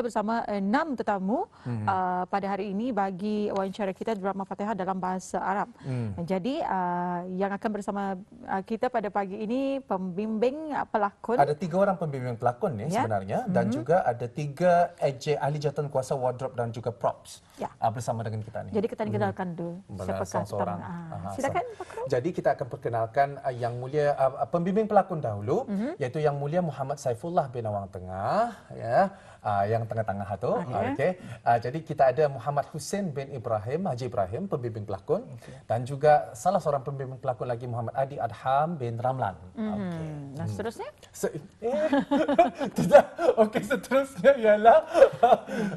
kita bersama eh, enam tetamu hmm. uh, pada hari ini bagi wawancara kita drama Fatihah dalam bahasa Arab. Hmm. Jadi uh, yang akan bersama ah, kita pada pagi ini pembimbing pelakon. Ada tiga orang pembimbing pelakon ni yeah. sebenarnya dan hmm. juga ada tiga EJ ahli jawatan kuasa wardrobe dan juga props yeah. Ya. uh, bersama dengan kita ni. Jadi kita akan kenalkan hmm. dulu siapakah seorang. silakan Pak Krum. Jadi kita akan perkenalkan uh, yang mulia uh, pembimbing pelakon dahulu hmm. iaitu yang mulia Muhammad Saifullah bin Awang Tengah ya uh, yang tengah-tengah tu. Ah, okay. Okay. Uh, ah, jadi kita ada Muhammad Hussein bin Ibrahim, Haji Ibrahim, pembimbing pelakon. Okay. Dan juga salah seorang pembimbing pelakon lagi, Muhammad Adi Adham bin Ramlan. Mm. Okay. Nah, hmm. seterusnya? Se- eh. Tidak. Okey, seterusnya ialah...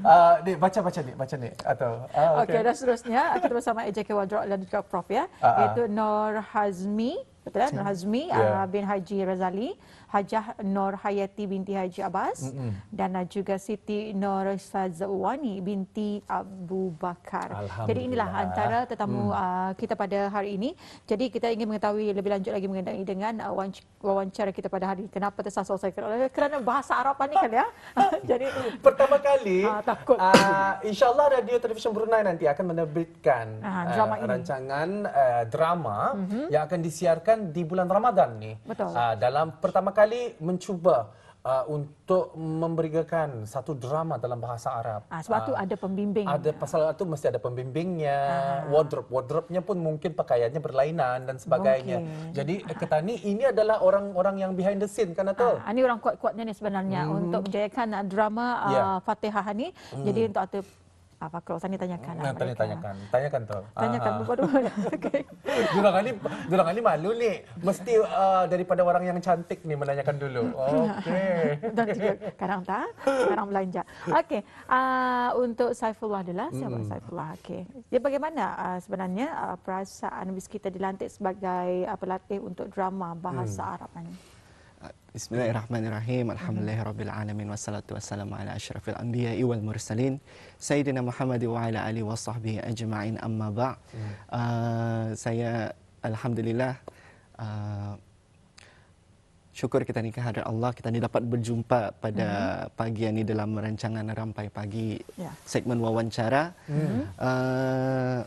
Uh, ni, baca-baca ni, baca ni. Atau, uh, okay. dan seterusnya, kita bersama AJK Wadrok dan juga Prof ya. Uh-uh. Iaitu Nur Hazmi. Betul kan? Nur Hazmi yeah. uh, bin Haji Razali, Hajah Nur Hayati binti Haji Abbas mm-hmm. dan uh, juga Siti Nur Sazawani binti Abu Bakar. Jadi inilah antara tetamu mm. uh, kita pada hari ini. Jadi kita ingin mengetahui lebih lanjut lagi mengenai dengan uh, wawancara kita pada hari ini. Kenapa tersasar oleh kerana bahasa Arab panik kan ya? Jadi pertama kali uh, takut. Uh, insyaallah Radio Television Brunei nanti akan menerbitkan uh, drama uh, rancangan uh, drama mm-hmm. yang akan disiarkan dilaksanakan di bulan Ramadan ni. Betul. Uh, dalam pertama kali mencuba Uh, untuk memberikan satu drama dalam bahasa Arab. Ah, sebab uh, ada pembimbing. Ada pasal itu mesti ada pembimbingnya. Ah. Wardrobe wardrobe-nya pun mungkin pakaiannya berlainan dan sebagainya. Mungkin. Jadi ni ini adalah orang-orang yang behind the scene kan atau? Ah, ini orang kuat-kuatnya ni sebenarnya hmm. untuk menjayakan drama uh, Fatihah ni. Hmm. Jadi untuk apa kalau tanya tanyakan lah nah, tanya tanyakan tanyakan tuh tanyakan tuh ah. waduh jurang ini jurang ini malu nih mesti uh, daripada orang yang cantik nih menanyakan dulu oke okay. dan juga karang tak karang belanja oke okay. uh, untuk Saifullah adalah siapa hmm. Saifullah oke okay. ya bagaimana uh, sebenarnya uh, perasaan bis kita dilantik sebagai uh, pelatih untuk drama bahasa hmm. Arab ini Bismillahirrahmanirrahim. Alhamdulillahirrahmanirrahim. Wassalatu wassalamu ala ashrafil anbiya wal mursalin. Sayyidina Muhammad wa ala alihi wa sahbihi ajma'in amma ba' hmm. uh, Saya Alhamdulillah uh, Syukur kita nikah hadir Allah Kita ni dapat berjumpa pada hmm. pagi ini dalam rancangan Rampai Pagi yeah. Segmen Wawancara hmm. uh,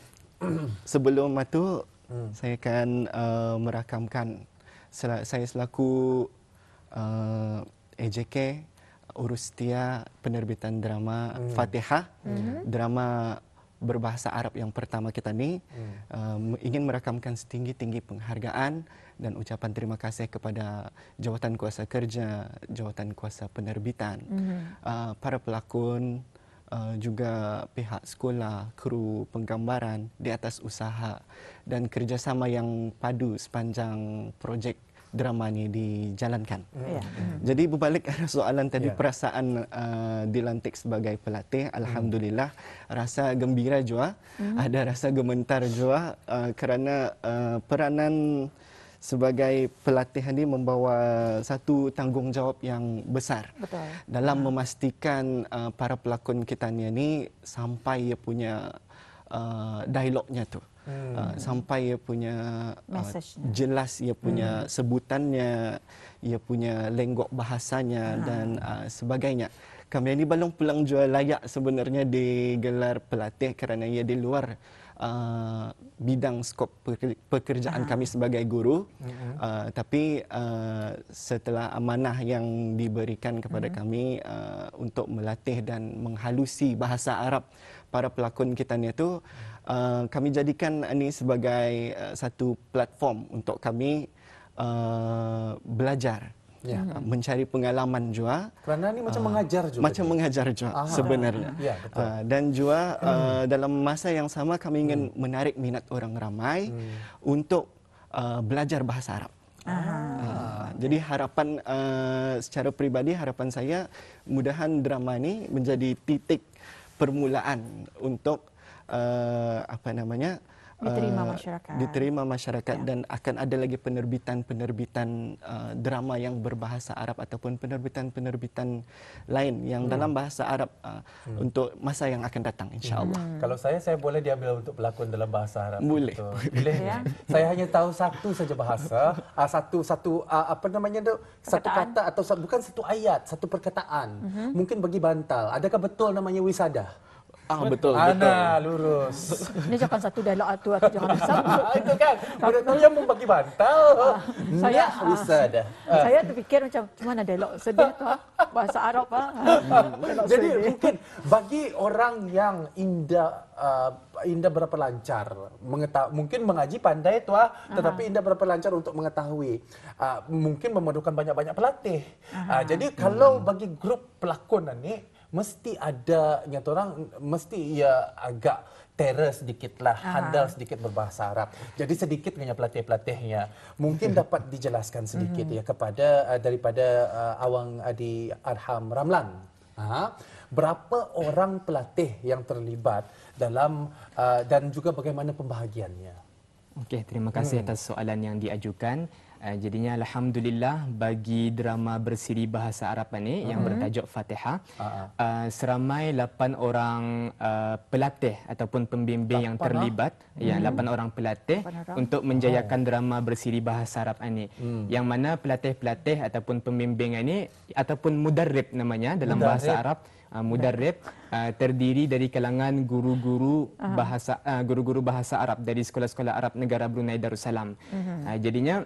Sebelum itu hmm. Saya akan uh, merakamkan saya selaku uh, eh, EJK, Urustia, penerbitan drama hmm. Fatihah, hmm. drama berbahasa Arab yang pertama kita ni hmm. um, ingin merekamkan setinggi-tinggi penghargaan dan ucapan terima kasih kepada jawatan kuasa kerja, jawatan kuasa penerbitan, hmm. uh, para pelakon, uh, juga pihak sekolah, kru penggambaran di atas usaha dan kerjasama yang padu sepanjang projek drama ini dijalankan. Mm-hmm. Ya. Mm-hmm. Mm-hmm. Jadi berbalik ada soalan tadi ya. perasaan uh, dilantik sebagai pelatih alhamdulillah hmm. rasa gembira jua hmm. ada rasa gemetar jua uh, kerana uh, peranan sebagai pelatih ini membawa satu tanggungjawab yang besar Betul. dalam hmm. memastikan uh, para pelakon kita ni ini sampai ia punya uh, dialognya tu hmm. uh, sampai ia punya uh, jelas ia punya hmm. sebutannya ia punya lenggok bahasanya hmm. dan uh, sebagainya kami ini belum pulang jual layak sebenarnya digelar pelatih kerana ia di luar uh, bidang skop pekerjaan ah. kami sebagai guru. Mm-hmm. Uh, tapi uh, setelah amanah yang diberikan kepada mm-hmm. kami uh, untuk melatih dan menghalusi bahasa Arab para pelakon kita ni tu, uh, kami jadikan ini sebagai uh, satu platform untuk kami uh, belajar yeah. Hmm. mencari pengalaman jua. Kerana ni macam uh, mengajar juga. Macam mengajar juga Aha. sebenarnya. Ya, uh, dan juga hmm. Ah, dalam masa yang sama kami ingin hmm. menarik minat orang ramai hmm. untuk uh, belajar bahasa Arab. Uh, jadi harapan uh, secara pribadi harapan saya mudahan drama ini menjadi titik permulaan untuk uh, apa namanya uh, diterima eh, masyarakat. Uh, diterima masyarakat ya. dan akan ada lagi penerbitan-penerbitan uh, drama yang berbahasa Arab ataupun penerbitan-penerbitan lain yang hmm. dalam bahasa Arab uh, hmm. untuk masa yang akan datang insyaallah. Hmm. hmm. Kalau saya saya boleh diambil untuk pelakon dalam bahasa Arab. Boleh. boleh. Ya. Saya hanya tahu satu saja bahasa, uh, satu satu uh, apa namanya tu satu kata atau bukan satu ayat, satu perkataan. Mm-hmm. Mungkin bagi bantal, adakah betul namanya wisada Ah betul Ana, betul. Ana lurus. Ini cakap satu dialog tu aku jangan sambut. itu kan. Budak tu yang membagi bantal. Ah, saya usah ah, dah. Saya terfikir macam mana dialog sedih tu ah. Bahasa Arab ah. Jadi sedih. mungkin bagi orang yang indah uh, ah, indah berapa lancar mengetah mungkin mengaji pandai tu ah tetapi indah berapa lancar untuk mengetahui uh, mungkin memerlukan banyak-banyak pelatih. Uh, jadi kalau hmm. bagi grup pelakon ni mesti ada nyata orang mesti ia agak terror sedikit lah, handal sedikit berbahasa Arab. Jadi sedikit punya pelatih-pelatihnya. Mungkin mhm. dapat dijelaskan sedikit mhm. ya kepada eh, daripada uh, Awang Adi Arham Ramlan. Ha? Berapa orang pelatih yang terlibat dalam uh, dan juga bagaimana pembahagiannya? Okay, terima kasih hmm. atas soalan yang diajukan. Eh, jadinya alhamdulillah bagi drama bersiri bahasa Arab ini mm-hmm. yang bertajuk Fatihah ah, uh-huh. Ah. uh, eh, seramai 8 orang uh, pelatih ataupun pembimbing yang terlibat ya mm-hmm. 8 orang pelatih Lapan untuk menjayakan oh. drama bersiri bahasa Arab ini, mm. yang mana pelatih-pelatih ataupun pembimbing ini ataupun mudarrib namanya dalam mudarrib. bahasa Arab uh, mudarrib uh, terdiri dari kalangan guru-guru uh-huh. bahasa uh, guru-guru bahasa Arab dari sekolah-sekolah Arab negara Brunei Darussalam mm-hmm. uh, jadinya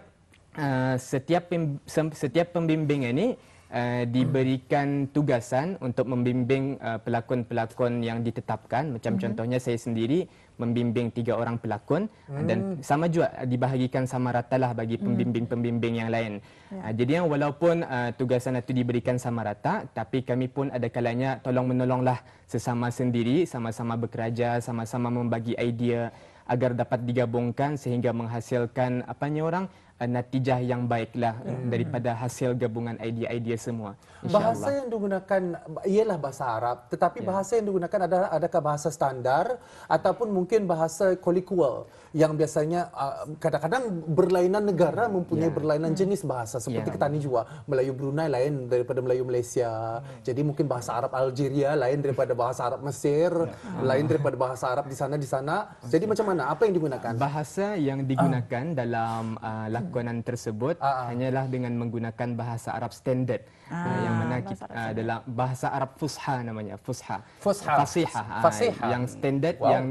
Eh, setiap setiap pembimbing ini uh, diberikan tugasan untuk membimbing uh, pelakon-pelakon yang ditetapkan macam mm-hmm. contohnya saya sendiri membimbing tiga orang pelakon mm. dan hmm. sama juga dibahagikan sama rata lah bagi hmm. pembimbing-pembimbing yang lain. Yeah. Ya. Jadi yang walaupun uh, tugasan itu diberikan sama rata tapi kami pun ada kalanya tolong-menolonglah sesama sendiri sama-sama bekerja sama-sama membagi idea agar dapat digabungkan sehingga menghasilkan apanya orang Uh, natijah yang baiklah uh, hmm. daripada hasil gabungan idea-idea semua. Hmm. Insya bahasa Allah. yang digunakan ialah bahasa Arab, tetapi ya. bahasa yang digunakan adalah adakah bahasa standar ataupun mungkin bahasa kolikual yang biasanya uh, kadang-kadang uh, berlainan negara mempunyai ya. berlainan ya. jenis bahasa seperti ya. kita ni juga Melayu Brunei lain daripada Melayu Malaysia. Ya. Jadi mungkin bahasa Arab Algeria lain daripada bahasa Arab Mesir, ya. lain daripada bahasa Arab di sana di sana. Jadi macam mana apa yang digunakan? Bahasa yang digunakan uh. dalam uh, jargonan hmm. tersebut uh, uh. hanyalah dengan menggunakan bahasa Arab standard uh, uh, yang mana kita bahasa uh, dalam bahasa Arab fusha namanya fusha fusha fasiha, fasiha. Uh, yang standard wow. yang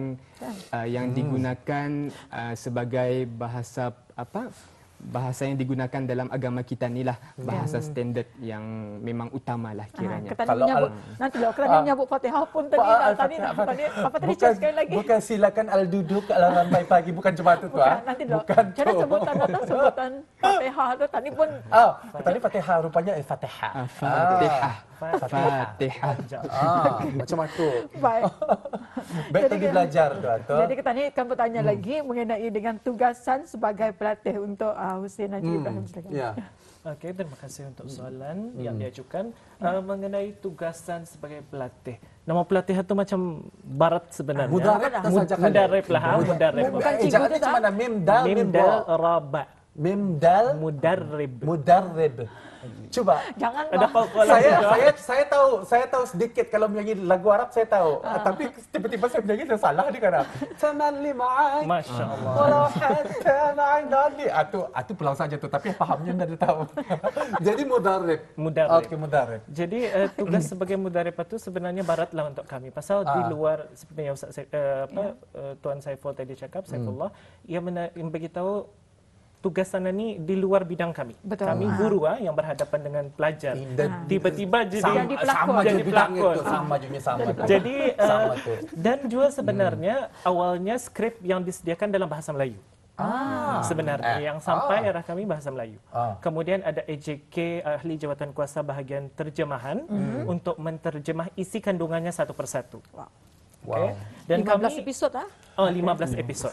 uh, yang hmm. digunakan uh, sebagai bahasa apa bahasa yang digunakan dalam agama kita ni lah bahasa hmm. standard yang memang utama lah ah, kiranya. Ha, kalau al- nanti lah kalau uh, nyabuk Fatihah pun tadi uh, ah, lah. al- ah, tadi nak tadi apa tadi bukan, sekali lagi. Bukan silakan al duduk kalau sampai pagi bukan cuma itu tu ah. Nanti lah. Bukan Cara sebutan sebutan Fatihah tu tadi pun oh, tadi Fatihah rupanya eh Fatihah. Fatihah. Fatihah. Ah, macam aku. Baik. Baik tadi belajar tu atau? Jadi kita ni kamu tanya hmm. lagi mengenai dengan tugasan sebagai pelatih untuk uh, Husin Haji hmm. Ibrahim. Ya. Okey, terima kasih untuk hmm. soalan hmm. yang diajukan hmm. uh, mengenai tugasan sebagai pelatih. Nama pelatih itu macam barat sebenarnya. Mudah kan? Mudah, mudah rep lah. Mudah rep. Bukan eh, cikgu itu mana? Mimdal, Mimdal, Rabak. Mimdal, Mudarrib. Mudarrib. Cuba. Jangan. Ada lah. saya, saya saya tahu, saya tahu sedikit kalau menyanyi lagu Arab saya tahu. Uh. Tapi tiba-tiba saya menyanyi saya salah ni kan. Tamalli lima. Masya-Allah. Wala hatta ma'ak Atu ah, atu ah, pulang saja tu tapi fahamnya dah tahu. Jadi mudarib. Mudarib. Okay, mudarib. Jadi uh, tugas sebagai mudarib itu sebenarnya baratlah untuk kami. Pasal uh. di luar seperti yang Ustaz uh, apa yeah. Ya. uh, Tuan Saiful tadi cakap, hmm. Saifullah, hmm. ia, mena- ia beritahu tugas sana ni di luar bidang kami. Betul. Kami ha. guru ah yang berhadapan dengan pelajar. Ah. Tiba-tiba ha. jadi sama, pelakon. sama jadi pelakon. Eh, Itu, sama juga sama. Jadi, jadi uh, sama dan juga hmm. sebenarnya hmm. awalnya skrip yang disediakan dalam bahasa Melayu. Ah. Sebenarnya eh. yang sampai ah. arah kami bahasa Melayu. Ah. Kemudian ada EJK ahli jawatan kuasa bahagian terjemahan mm. untuk menterjemah isi kandungannya satu persatu. Wow. Okay. Dan 15 kami, episode ah. Ha? Uh, 15 episod.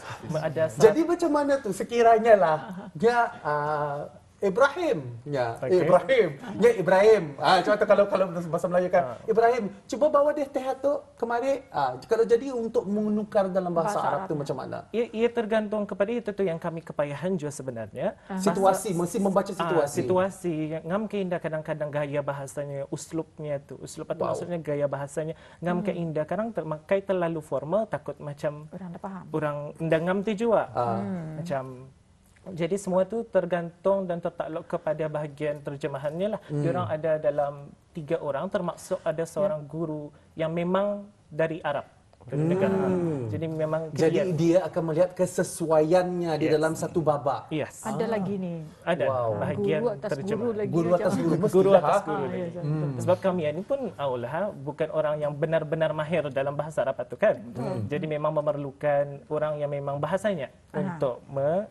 Jadi macam mana tu sekiranya lah dia uh, Ibrahim. Ya, eh, okay. Ibrahim. Ya, Ibrahim. Ah, ha, contoh kalau kalau bahasa Melayu kan, ha. Ibrahim, cuba bawa dia tehat tu kemari. Ah, ha, kalau jadi untuk menukar dalam bahasa, bahasa Arab, Arab tu macam mana? Ia, ia tergantung kepada itu tu yang kami kepayahan juga sebenarnya. Ah. Bahasa, situasi mesti membaca ah, situasi. Ha, situasi yang ngam keindah kadang-kadang gaya bahasanya, uslubnya tu, uslub atau wow. maksudnya gaya bahasanya ngam hmm. keindah kadang ter, terlalu formal takut macam orang dah faham. Orang ndang ngam tu juga. Ha. Hmm. Macam jadi semua tu tergantung dan tertakluk kepada bahagian terjemahannya lah. Hmm. Diorang ada dalam tiga orang termasuk ada seorang ya. guru yang memang dari Arab. Hmm. Jadi memang kelihatan. Jadi dia akan melihat kesesuaiannya yes. di dalam satu babak. Yes. Ah. Ada lagi ni. Ada. Wow. Bahagian guru atas terjemah. guru lagi. Guru atas guru. guru atas guru. Lah. guru lagi. Hmm. Sebab kami ini pun aulah bukan orang yang benar-benar mahir dalam bahasa Arab itu kan. Hmm. Jadi memang memerlukan orang yang memang bahasanya Aha. untuk me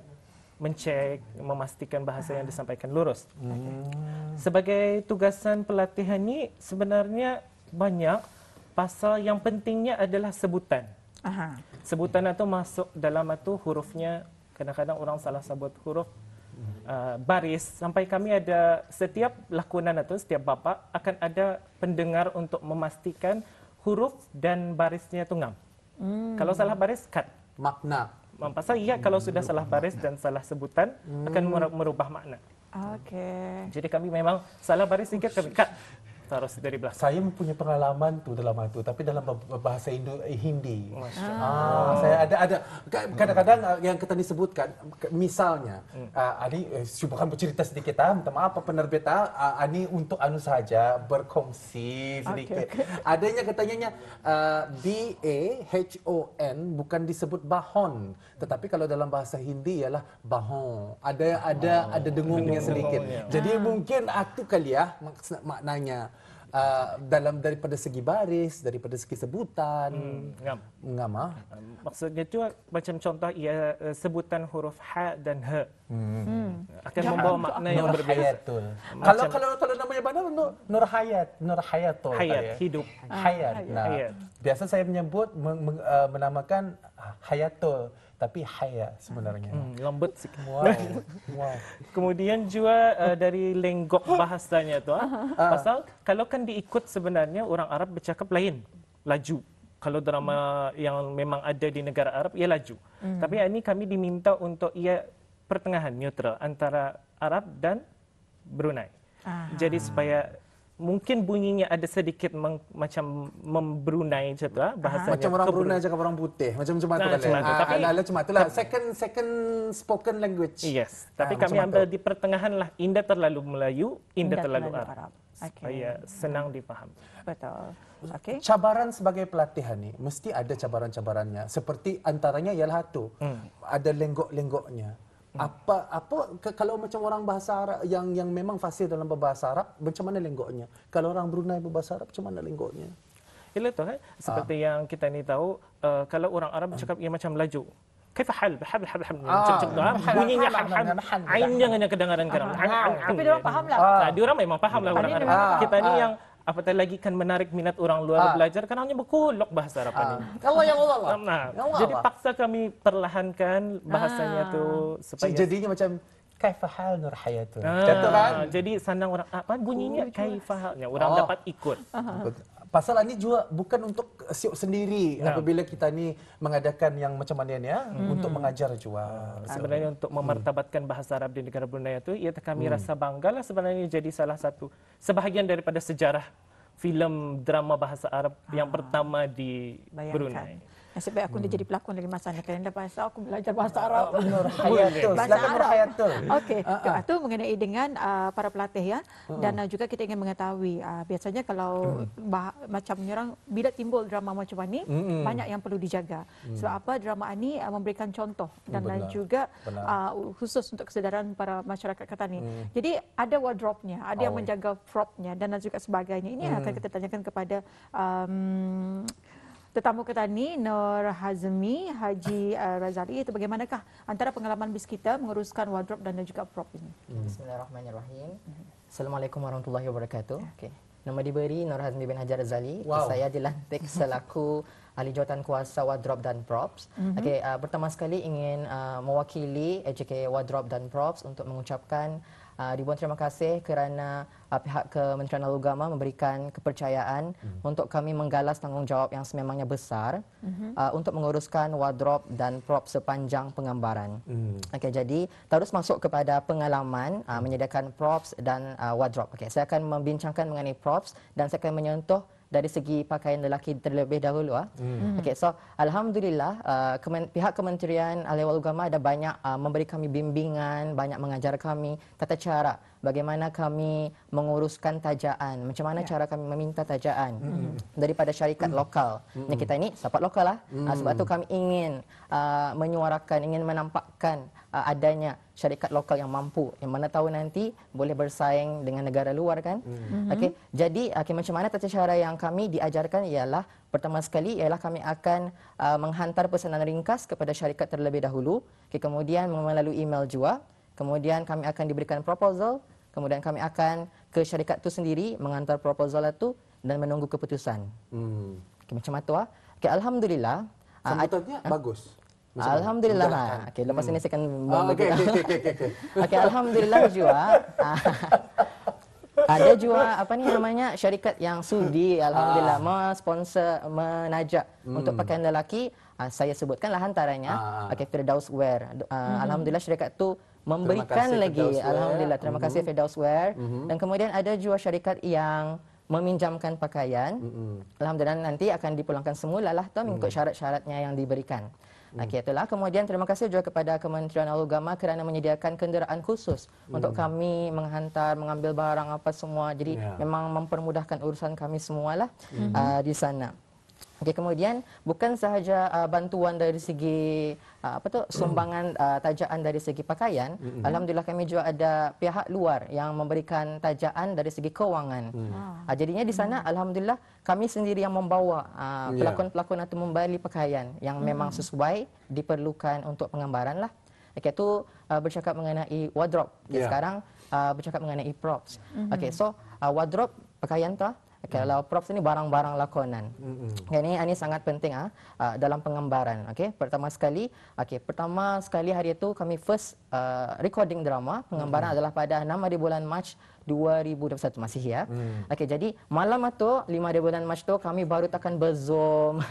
mencek, memastikan bahasa yang ah. disampaikan lurus. Hmm. Sebagai tugasan pelatihan ini sebenarnya banyak pasal yang pentingnya adalah sebutan. Aha. Sebutan itu masuk dalam itu hurufnya kadang-kadang orang salah sebut huruf uh, baris sampai kami ada setiap lakonan atau setiap bapa akan ada pendengar untuk memastikan huruf dan barisnya tunggang. Hmm. Kalau salah baris cut. Makna. Um, pasal ia kalau sudah salah baris dan salah sebutan akan hmm. merubah makna. Okey. Jadi kami memang salah baris sehingga kami. Kak, taruh dari belakang. Saya mempunyai pengalaman tuh dalam itu, tapi dalam bahasa Indo eh, Hindi. Ah. ah, saya ada ada kadang-kadang eh, yang kita disebutkan, misalnya, hmm. uh, Ani, cuba eh, bercerita sedikit, ah, minta maaf penerbit ah, Ani untuk anu saja berkongsi sedikit. Okay, okay. Adanya katanya nya B A H O N bukan disebut bahon, tetapi kalau dalam bahasa Hindi ialah bahon. Ada ada oh. ada dengungnya sedikit. Jadi mungkin itu kali ya maknanya uh, dalam daripada segi baris, daripada segi sebutan. Hmm, Mengama. Ah. Maksudnya itu macam contoh ia eh, sebutan huruf H ha dan H hmm. hmm. Akan ya, membawa makna yang berbeza. Kalau kalau kalau namanya benar Nur, Nur Hayat, Nur Hayatul. Hayat kaya. hidup. Hayat. Ah, hayat. Nah, Hayat. biasa saya menyebut men, men, uh, eh, menamakan Hayatul tapi haya sebenarnya. Hmm, hmm lambat sikit. Wow. wow. Kemudian juga uh, dari lenggok bahasanya tu. Uh. Pasal kalau kan diikut sebenarnya orang Arab bercakap lain. Laju. Kalau drama hmm. yang memang ada di negara Arab, ia laju. Hmm. Tapi ini kami diminta untuk ia pertengahan, neutral antara Arab dan Brunei. Aha. Jadi supaya mungkin bunyinya ada sedikit meng, macam memberunai, je tu lah ah, bahasa macam orang berunai, brunei cakap orang putih macam macam tu kan nah, tapi ala cuma tu lah second second spoken language yes ah, tapi ha, kami ambil di pertengahan lah indah terlalu melayu indah, indah terlalu, terlalu arab, arab. Okay. supaya senang dipaham betul Okey. cabaran sebagai pelatihan ni mesti ada cabaran-cabarannya seperti antaranya ialah tu hmm. ada lenggok-lenggoknya Hmm. apa apa ke, kalau macam orang bahasa Arab yang yang memang fasih dalam berbahasa Arab macam mana lenggoknya kalau orang Brunei berbahasa Arab macam mana lenggoknya ialah tu kan seperti ha. yang kita ni tahu uh, kalau orang Arab ah. cakap ia macam laju kaifa hal hab hab hab macam tu ah. bunyinya hal hal ain yang hanya kedengaran kan tapi dia orang fahamlah dia orang memang fahamlah orang Arab kita ni yang apatah lagi kan menarik minat orang luar ha. belajar kan hanya berkuluk bahasa Arab ha. ini. Allah ah. yang Allah. Allah. Nah, jadi Allah. paksa kami perlahankan bahasanya ha. tu supaya so, jadinya macam kaifahal nur hayatun. Ha. Contoh kan? Jadi sandang orang apa bunyinya oh, kaifahalnya orang oh. dapat ikut. Uh-huh. Pasal ini juga bukan untuk siup sendiri yeah. apabila kita ni mengadakan yang macam mana ni ya mm. untuk mengajar juga. Ah, sebenarnya so, untuk hmm. memartabatkan mm. bahasa Arab di negara Brunei itu ia kami mm. rasa lah sebenarnya jadi salah satu sebahagian daripada sejarah filem drama bahasa Arab ah. yang pertama di Bayangkan. Brunei. Nasib baik aku hmm. dah jadi pelakon dari masa ni. Kerana bahasa aku belajar bahasa Arab. Uh, oh, Hayatul. bahasa Arab. Nur Hayatul. Okey. Ah, ah. Itu uh, uh. mengenai dengan uh, para pelatih ya. Hmm. Dan uh, juga kita ingin mengetahui. Uh, biasanya kalau uh. bah- macam orang bila timbul drama macam ini, uh-huh. Hmm. banyak yang perlu dijaga. Uh-huh. Sebab apa drama ini uh, memberikan contoh. Dan Benar. lain juga uh, khusus untuk kesedaran para masyarakat kata ini. Uh-huh. Jadi ada wardrobe-nya, ada oh. yang menjaga prop-nya dan juga sebagainya. Ini uh-huh. yang akan kita tanyakan kepada um, tetamu kita ni Nur Hazmi Haji eh, Razali itu bagaimanakah antara pengalaman bis kita menguruskan wardrobe dan juga prop ini? Hmm. Bismillahirrahmanirrahim. Assalamualaikum warahmatullahi wabarakatuh. Ya. Okay. Nama diberi Nur Hazmi bin Haji Razali. Wow. Saya dilantik selaku ahli jawatan kuasa wardrobe dan props. Mm-hmm. Okey, uh, pertama sekali ingin uh, mewakili AJK Wardrobe dan Props untuk mengucapkan Ah, ribuan terima kasih kerana uh, pihak Kementerian Lalu Agama memberikan kepercayaan mm-hmm. untuk kami menggalas tanggungjawab yang sememangnya besar mm-hmm. uh, untuk menguruskan wardrobe dan prop sepanjang penggambaran. Mm-hmm. Okey, jadi terus masuk kepada pengalaman uh, menyediakan props dan uh, wardrobe. Okay, saya akan membincangkan mengenai props dan saya akan menyentuh dari segi pakaian lelaki terlebih dahulu ah. Hmm. Mm. Okey so alhamdulillah uh, kemen, pihak kementerian Alewal Ugama ada banyak uh, memberi kami bimbingan, banyak mengajar kami tata cara bagaimana kami menguruskan tajaan, macam mana ya. cara kami meminta tajaan mm-hmm. daripada syarikat mm-hmm. lokal. Mm-hmm. Nah, kita ini support lokal lah. Mm-hmm. sebab itu kami ingin uh, menyuarakan, ingin menampakkan uh, adanya syarikat lokal yang mampu, yang mana tahu nanti boleh bersaing dengan negara luar kan. Mm. Mm-hmm. Okay. Jadi okay, macam mana tata cara yang kami diajarkan ialah pertama sekali ialah kami akan uh, menghantar pesanan ringkas kepada syarikat terlebih dahulu, okay, kemudian melalui email juga. Kemudian kami akan diberikan proposal, kemudian kami akan ke syarikat tu sendiri mengantar proposal itu dan menunggu keputusan. Hmm. Okay, macam mana tu ah. Okay, alhamdulillah. Ah, Sambutannya uh, bagus. Misalnya, alhamdulillah. Ha. Okay, lepas hmm. ini saya akan oh, okay, okay, okay, okay. alhamdulillah juga. Ada juga apa ni namanya syarikat yang sudi alhamdulillah ah. sponsor menajak hmm. untuk pakaian lelaki. saya sebutkanlah antaranya. Ah. Okay, Firdaus Wear. Uh, Alhamdulillah syarikat tu memberikan lagi. Alhamdulillah. Terima kasih mm-hmm. Firdauswear. Mm -hmm. Dan kemudian ada juga syarikat yang meminjamkan pakaian. Mm -hmm. Alhamdulillah nanti akan dipulangkan semula lah tu mengikut mm -hmm. syarat-syaratnya yang diberikan. Mm-hmm. Okey itulah kemudian terima kasih juga kepada Kementerian Agama kerana menyediakan kenderaan khusus mm. untuk kami menghantar mengambil barang apa semua jadi yeah. memang mempermudahkan urusan kami semualah mm -hmm. uh, di sana. Okay, kemudian bukan sahaja uh, bantuan dari segi uh, apa tu sumbangan uh, tajaan dari segi pakaian mm-hmm. alhamdulillah kami juga ada pihak luar yang memberikan tajaan dari segi kewangan. Mm. Uh, jadinya di sana mm. alhamdulillah kami sendiri yang membawa uh, ya. pelakon-pelakon atau membeli pakaian yang mm. memang sesuai diperlukan untuk pengambaran lah. Okay, itu uh, bercakap mengenai wardrobe. Okay, yeah. sekarang uh, bercakap mengenai props. Mm-hmm. Okay, so uh, wardrobe pakaian tu Okay, kalau hmm. props ini barang-barang lakonan. Mm -hmm. Ini hmm. ini ah, sangat penting ah uh, dalam penggambaran. Okay, pertama sekali, okay, pertama sekali hari itu kami first uh, recording drama penggambaran mm -hmm. adalah pada 6 hari bulan March 2021 masih ya. Hmm. Okey jadi malam tu 5 bulan Mac tu kami baru takkan berzoom.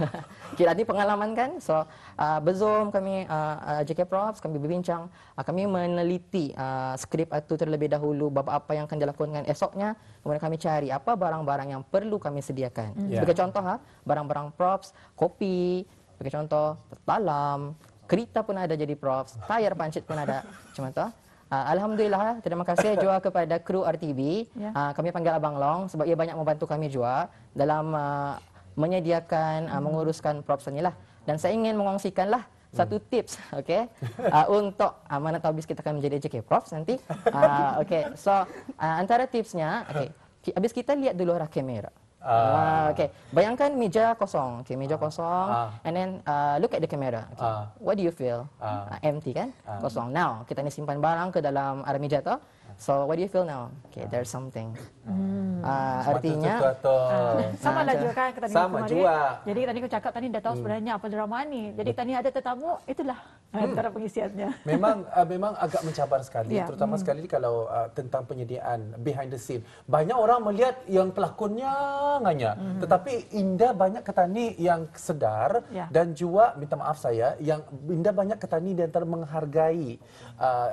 Kira okay, ni pengalaman kan? So uh, ah, berzoom kami uh, ah, uh, ah, JK Props kami berbincang, uh, kami meneliti uh, skrip itu terlebih dahulu bab apa yang akan dilakukan esoknya. Kemudian kami cari apa barang-barang yang perlu kami sediakan. Hmm. Yeah. Sebagai ya. contoh ha, barang-barang props, kopi, sebagai contoh talam, kereta pun ada jadi props, tayar pancit pun ada. Cuma tu Uh, Alhamdulillah, terima kasih jual kepada kru RTV. Yeah. Ya. Uh, kami panggil Abang Long sebab ia banyak membantu kami jual dalam uh, menyediakan, uh, menguruskan props ini. Dan saya ingin mengongsikanlah hmm. satu tips okay, uh, untuk uh, mana tahu habis kita akan menjadi JK Props nanti. Uh, okay. So, uh, antara tipsnya, okay, habis kita lihat dulu arah kamera. Uh, uh, okay, bayangkan meja kosong, okay, meja uh, kosong, uh, and then uh, look at the camera. Okay. Uh, what do you feel? Uh, uh, empty kan? Uh, kosong. Now kita ni simpan barang ke dalam arah meja tu. So what do you feel now? Okay, uh, there's something. Uh, uh, artinya atau... uh, sama lah juga kan? Kita sama kemarin. juga. Jadi tadi aku cakap tadi dah tahu sebenarnya apa drama ni. Jadi hmm. tadi ada tetamu, itulah. Hmm. antara pengisiannya. Memang uh, memang agak mencabar sekali, yeah. terutama mm. sekali kalau uh, tentang penyediaan behind the scene. Banyak orang melihat yang pelakonnya nganya, mm. tetapi indah banyak ketani yang sedar yeah. dan juga minta maaf saya yang indah banyak ketani di antara menghargai uh,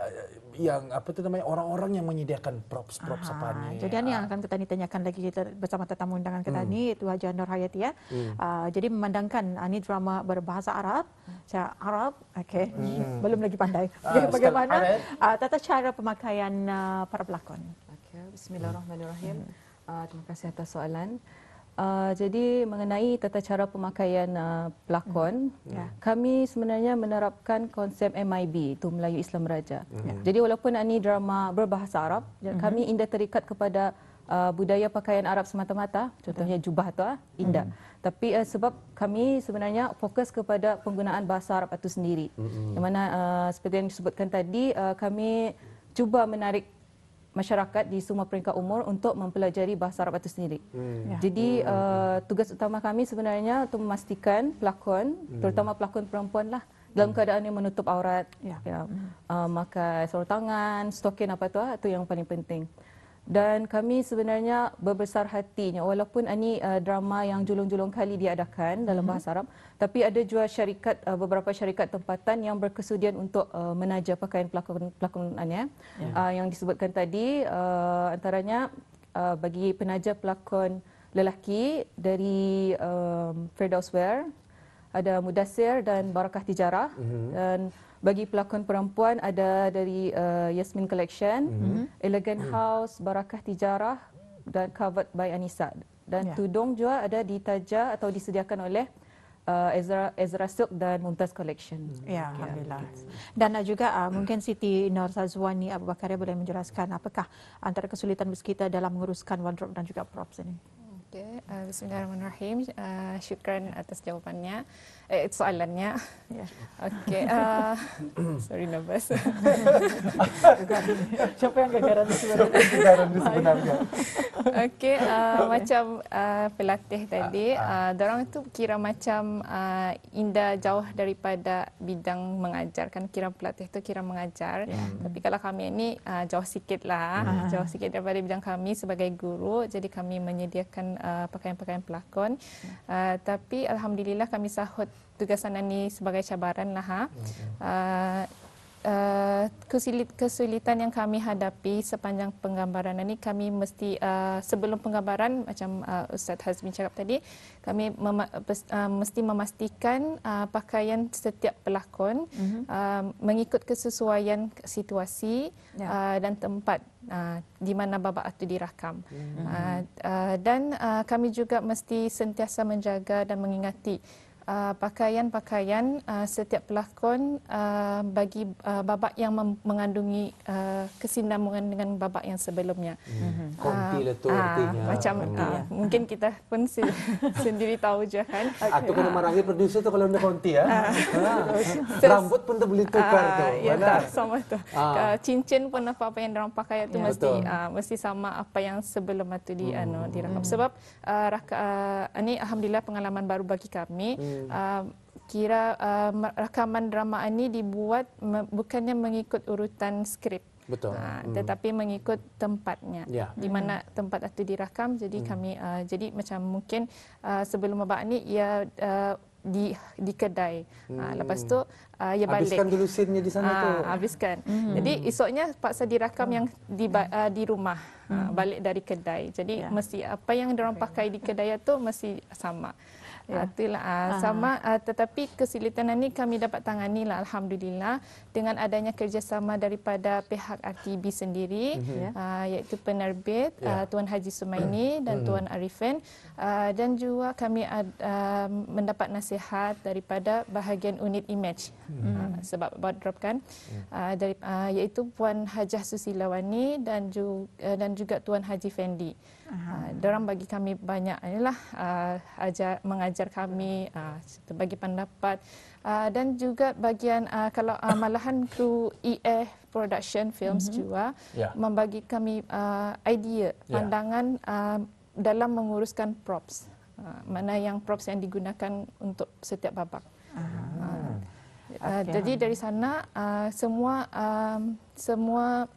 yang apa itu namanya orang-orang yang menyediakan props-props apa ini. Jadi ini yang akan kita tanyakan lagi bersama tetamu undangan kita ini hmm. itu Haji Nur Hayati ya. Hmm. Uh, jadi memandangkan uh, ini drama berbahasa Arab, saya hmm. Arab, okay hmm. belum lagi pandai. Uh, Bagaimana uh, tata cara pemakaian uh, para pelakon? Okay. Bismillahirrahmanirrahim. Hmm. Uh, terima kasih atas soalan. Uh, jadi mengenai tata cara pemakaian uh, pelakon, hmm. Ya. kami sebenarnya menerapkan konsep MIB itu Melayu Islam Raja. Hmm. Jadi walaupun ini drama berbahasa Arab, ya, hmm. kami indah terikat kepada uh, budaya pakaian Arab semata-mata, contohnya jubah tu, uh, indah. Hmm. Tapi uh, sebab kami sebenarnya fokus kepada penggunaan bahasa Arab itu sendiri. Hmm. Yang mana uh, seperti yang disebutkan tadi, uh, kami cuba menarik masyarakat di semua peringkat umur untuk mempelajari bahasa Arab itu sendiri. Hmm. Ya. Jadi mm, mm, uh, mm. tugas utama kami sebenarnya untuk memastikan pelakon, hmm. terutama pelakon perempuan lah, dalam keadaan yang menutup aurat, ya. Ya, uh, maka sorotangan, stokin apa tu, ah, itu yang paling penting dan kami sebenarnya berbesar hatinya walaupun ini uh, drama yang julung-julung kali diadakan dalam mhm. bahasa Arab mm-hmm. tapi ada juga syarikat uh, beberapa syarikat tempatan yang berkesudian untuk uh, menaja pakaian pelakon-pelakon ya yeah. uh, yang disebutkan tadi uh, antaranya uh, bagi penaja pelakon lelaki dari um, Firdaus Wear ada Mudasir dan Barakah Tijarah mm-hmm. dan bagi pelakon perempuan ada dari uh, Yasmin Collection, mm-hmm. Elegant mm-hmm. House, Barakah Tijarah dan Covered by Anissa. Dan yeah. tudung juga ada di taja atau disediakan oleh Uh, Ezra Ezra Silk dan Mumtaz Collection. Mhm. Ya, alhamdulillah. Dan juga uh, mungkin Siti Nur Sazwani Abu Bakar boleh menjelaskan apakah antara kesulitan bis kita dalam menguruskan wardrobe dan juga props ini. Okay. Uh, Bismillahirrahmanirrahim. Uh, syukran atas jawapannya. Eh, soalannya. Yeah. Okay. Uh, eh. sorry, nervous. Siapa yang gagaran sebenarnya? Siapa sebenarnya? okay, uh, eh, macam uh, pelatih tadi, uh, ah, ah. orang tu kira macam uh, indah jauh daripada bidang mengajar. Kan kira pelatih tu kira mengajar. Yeah. Hmm. Tapi kalau kami ini uh, jauh sedikit lah. Uh-huh. Jauh sedikit daripada bidang kami sebagai guru. Jadi kami menyediakan uh, pakaian-pakaian pelakon. Uh, tapi Alhamdulillah kami sahut tugasan ini sebagai cabaran lah. Ha. Okay. Uh, uh, kesulitan yang kami hadapi sepanjang penggambaran ini kami mesti uh, sebelum penggambaran macam uh, Ustaz Hazmi cakap tadi kami mem- uh, ah, mesti memastikan uh, pakaian setiap pelakon mm-hmm. uh, mengikut kesesuaian situasi yeah. Ya. uh, dan tempat uh, di mana babak itu dirakam uh, uh, dan uh, kami juga mesti sentiasa menjaga dan mengingati Ah, pakaian-pakaian uh, uh, setiap pelakon uh, bagi uh, babak yang mengandungi uh, kesinambungan dengan babak yang sebelumnya. Hmm. Mhm. Uh, Kompi lah tu uh, Macam uh, mungkin kita pun si- sendiri tahu je kan. atau kena marahi producer tu kalau nak konti ya. Ha. Rambut pun tu boleh tukar uh, tu. Ya, tak, sama tu. Uh. cincin pun apa-apa yang orang pakai tu ya, mesti uh, mesti sama apa yang sebelum itu di hmm. ano, dirakam. Hmm. Sebab uh, raka, uh, ini Alhamdulillah pengalaman baru bagi kami. Hmm hmm. uh, kira uh, rakaman drama ini dibuat bukannya mengikut urutan skrip betul uh, tetapi hmm. mengikut tempatnya yeah. di mana hmm. tempat itu dirakam jadi hmm. kami uh, jadi macam mungkin uh, sebelum mabak ni ia uh, di di kedai. Hmm. Ha, lepas tu uh, ya balik. Habiskan dulu scene di sana ha, tu. habiskan. Hmm. Jadi esoknya paksa dirakam hmm. yang di uh, di rumah. Hmm. Ha, balik dari kedai. Jadi yeah. mesti apa yang dia orang pakai di kedai tu mesti sama. Ya. Itulah uh, ah. sama uh, tetapi kesulitan ini kami dapat tangani lah alhamdulillah dengan adanya kerjasama daripada pihak RTB sendiri mhm. ya. uh, iaitu penerbit ya. uh, Tuan Haji Sumaini mm. dan mm. Tuan Arifin uh, dan juga kami ad, uh, mendapat nasihat daripada bahagian unit image hmm. uh, sebab buat drop kan uh, dari uh, iaitu Puan Hajah Susilawani dan juga, dan juga Tuan Haji Fendi. Uh, ah, orang bagi kami banyak inilah uh, ah, ajar mengajar kami uh, bagi pendapat uh, dan juga bagian uh, kalau uh, malahan kru EF production films mm-hmm. juga yeah. membagi kami uh, idea ya. pandangan uh, dalam menguruskan props uh, mana yang props yang digunakan untuk setiap babak. Uh-huh. Uh, okay. uh, jadi dari sana uh, semua um, semua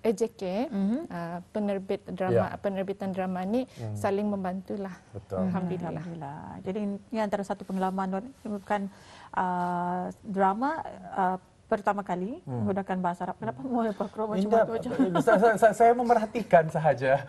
AJK, mm-hmm. uh, penerbit drama yeah. penerbitan drama ini mm. saling membantulah. Betul. Alhamdulillah. Alhamdulillah. Jadi ini antara satu pengalaman bukan uh, drama uh, pertama kali hmm. menggunakan bahasa Arab. Kenapa hmm. mula Pak macam macam saya, memerhatikan sahaja.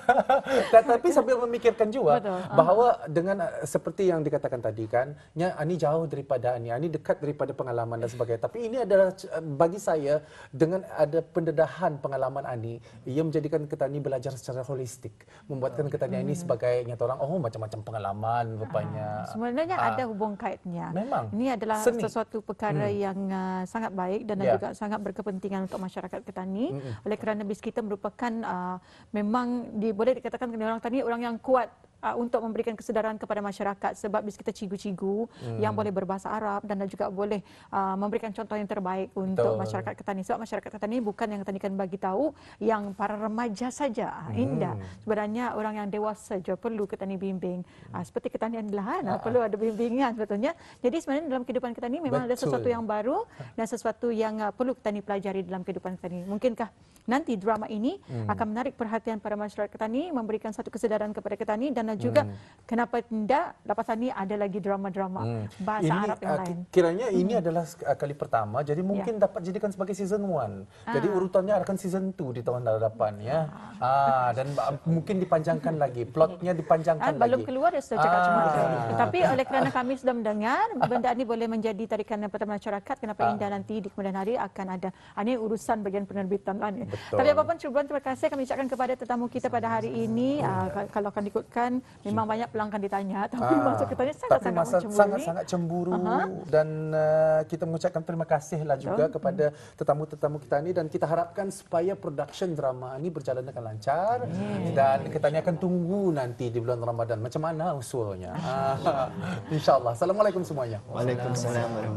Tetapi sambil memikirkan juga Betul. Ah. bahawa uh. dengan eh, seperti yang dikatakan tadi kan, ya, ini ah, jauh daripada ini, ini ah, dekat daripada pengalaman dan sebagainya. Tapi ini adalah eh, bagi saya dengan ada pendedahan pengalaman ani, ia menjadikan kita ini belajar secara holistik. Membuatkan oh, kita ini hmm. sebagai nyata orang, oh macam-macam pengalaman rupanya. Uh. Sebenarnya uh. ada hubung kaitnya. Memang. Ini adalah Seni. sesuatu perkara hmm. yang uh, sangat baik dan yeah. juga sangat berkepentingan untuk masyarakat Ketani mm-hmm. oleh kerana bis kita merupakan uh, memang di, boleh dikatakan orang Ketani orang yang kuat uh, untuk memberikan kesedaran kepada masyarakat sebab kita cigu-cigu hmm. yang boleh berbahasa Arab dan juga boleh uh, memberikan contoh yang terbaik untuk Betul. masyarakat ketani. Sebab masyarakat ketani bukan yang ketanikan bagi tahu yang para remaja saja. Ah, hmm. Indah. Sebenarnya orang yang dewasa juga perlu ketani bimbing. Uh, seperti ketani adalah kan? uh-huh. perlu ada bimbingan sebetulnya. Jadi sebenarnya dalam kehidupan ketani memang Betul. ada sesuatu yang baru dan sesuatu yang uh, perlu ketani pelajari dalam kehidupan ketani. Mungkinkah nanti drama ini hmm. akan menarik perhatian para masyarakat ketani, memberikan satu kesedaran kepada ketani dan Hana juga hmm. kenapa tidak lepas ini ada lagi drama-drama hmm. bahasa ini, Arab yang uh, lain. Kiranya hmm. ini adalah ah, kali pertama jadi mungkin yeah. dapat jadikan sebagai season 1. Ah. Jadi urutannya akan season 2 di tahun hadapan ya. Ah, ah dan mungkin dipanjangkan lagi, plotnya dipanjangkan ah, lagi. Belum keluar ya saya cakap ah. cuma. Tapi oleh kerana kami sudah mendengar benda ini boleh menjadi tarikan yang pertama masyarakat kenapa ah. indah nanti di kemudian hari akan ada. Ah, ini urusan bagian penerbitan lah ni. Tapi apapun cuban terima kasih kami ucapkan kepada tetamu kita pada hari ini ah, kalau akan diikutkan memang so, banyak pelanggan ditanya tapi uh, ah, masa kita tanya sangat-sangat sangat cemburu. Sangat-sangat cemburu uh -huh. dan uh, kita mengucapkan terima kasihlah juga so, kepada hmm. tetamu-tetamu hmm. kita ni dan kita harapkan supaya production drama ini berjalan dengan lancar hmm. dan kita ni akan tunggu nanti di bulan Ramadan macam mana usulnya. Ah, InsyaAllah. Assalamualaikum semuanya. Waalaikumsalam.